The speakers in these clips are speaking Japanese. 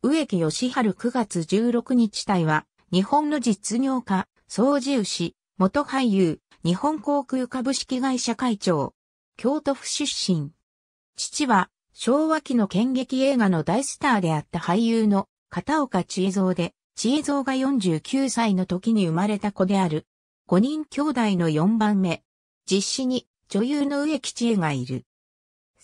植木義春9月16日隊は、日本の実業家、総治牛、元俳優、日本航空株式会社会長、京都府出身。父は、昭和期の剣劇映画の大スターであった俳優の片岡千恵蔵で、千恵蔵が49歳の時に生まれた子である。5人兄弟の4番目。実施に女優の植木千恵がいる。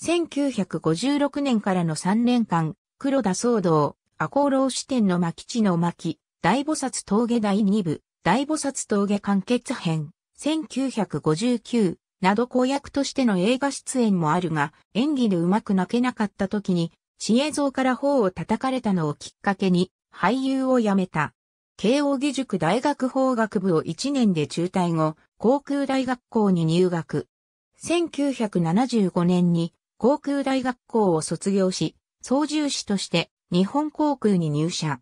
1956年からの3年間、黒田騒動、赤穂浪士天の巻地の巻、大菩薩峠第2部、大菩薩峠完結編、1959など公約としての映画出演もあるが、演技でうまく泣けなかった時に、知恵蔵から頬を叩かれたのをきっかけに、俳優を辞めた。慶応義塾大学法学部を1年で中退後、航空大学校に入学。1975年に航空大学校を卒業し、操縦士として日本航空に入社。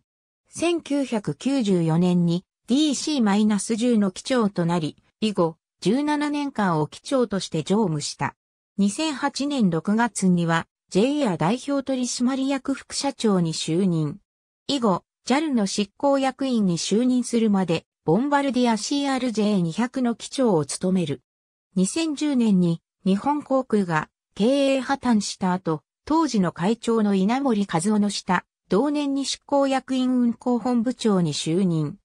1994年に DC-10 の機長となり、以後、17年間を機長として乗務した。2008年6月には、JR 代表取締役副社長に就任。以後、JAL の執行役員に就任するまで、ボンバルディア CRJ200 の機長を務める。2010年に日本航空が経営破綻した後、当時の会長の稲森和夫の下、同年に執行役員運行本部長に就任。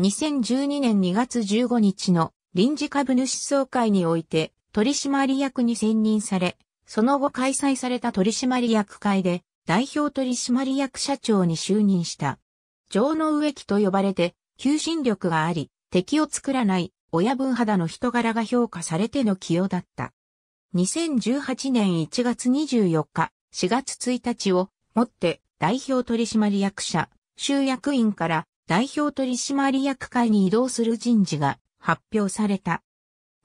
2012年2月15日の臨時株主総会において取締役に選任され、その後開催された取締役会で代表取締役社長に就任した。情の植木と呼ばれて求心力があり、敵を作らない親分肌の人柄が評価されての起用だった。2018年1月24日、4月1日をもって代表取締役者、州役員から代表取締役会に移動する人事が発表された。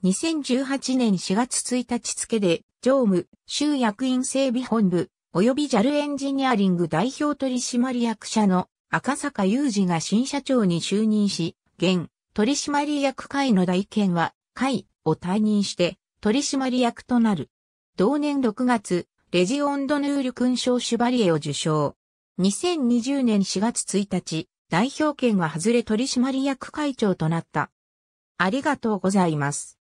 2018年4月1日付で、常務、州役員整備本部、及び JAL エンジニアリング代表取締役者の赤坂雄二が新社長に就任し、現、取締役会の代権は、会を退任して、取締役となる。同年6月、レジオンドヌール勲章シュバリエを受賞。2020年4月1日、代表権は外れ取締役会長となった。ありがとうございます。